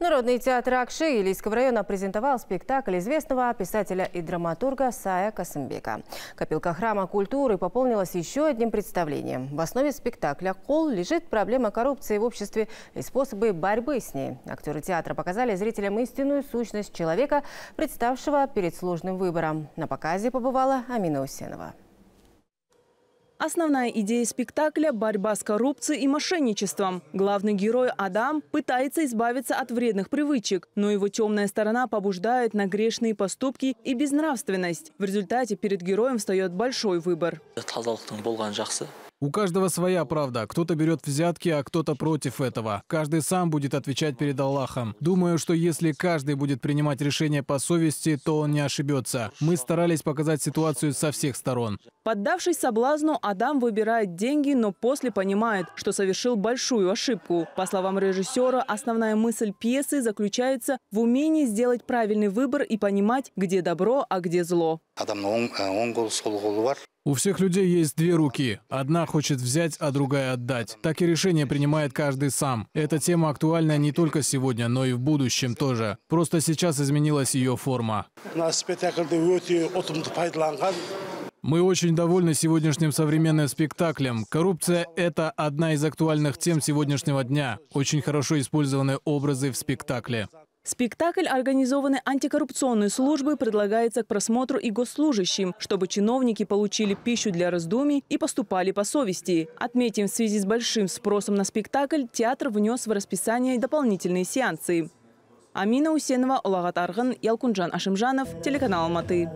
Народный театр Акши Илийского района презентовал спектакль известного писателя и драматурга Сая Касымбека. Копилка храма культуры пополнилась еще одним представлением. В основе спектакля «Кол» лежит проблема коррупции в обществе и способы борьбы с ней. Актеры театра показали зрителям истинную сущность человека, представшего перед сложным выбором. На показе побывала Амина Усенова. Основная идея спектакля – борьба с коррупцией и мошенничеством. Главный герой Адам пытается избавиться от вредных привычек, но его темная сторона побуждает на грешные поступки и безнравственность. В результате перед героем встает большой выбор. У каждого своя правда. Кто-то берет взятки, а кто-то против этого. Каждый сам будет отвечать перед Аллахом. Думаю, что если каждый будет принимать решение по совести, то он не ошибется. Мы старались показать ситуацию со всех сторон. Поддавшись соблазну, Адам выбирает деньги, но после понимает, что совершил большую ошибку. По словам режиссера, основная мысль пьесы заключается в умении сделать правильный выбор и понимать, где добро, а где зло. Ну, э, У всех людей есть две руки. Одна хочет взять, а другая отдать. Так и решение принимает каждый сам. Эта тема актуальна не только сегодня, но и в будущем тоже. Просто сейчас изменилась ее форма. Мы очень довольны сегодняшним современным спектаклем. Коррупция — это одна из актуальных тем сегодняшнего дня. Очень хорошо использованы образы в спектакле. Спектакль, организованный антикоррупционной службой, предлагается к просмотру и госслужащим, чтобы чиновники получили пищу для раздумий и поступали по совести. Отметим, в связи с большим спросом на спектакль театр внес в расписание дополнительные сеансы. Амина Усенова, Олагат Арган, Ялкунджан Ашимжанов, телеканал Алматы.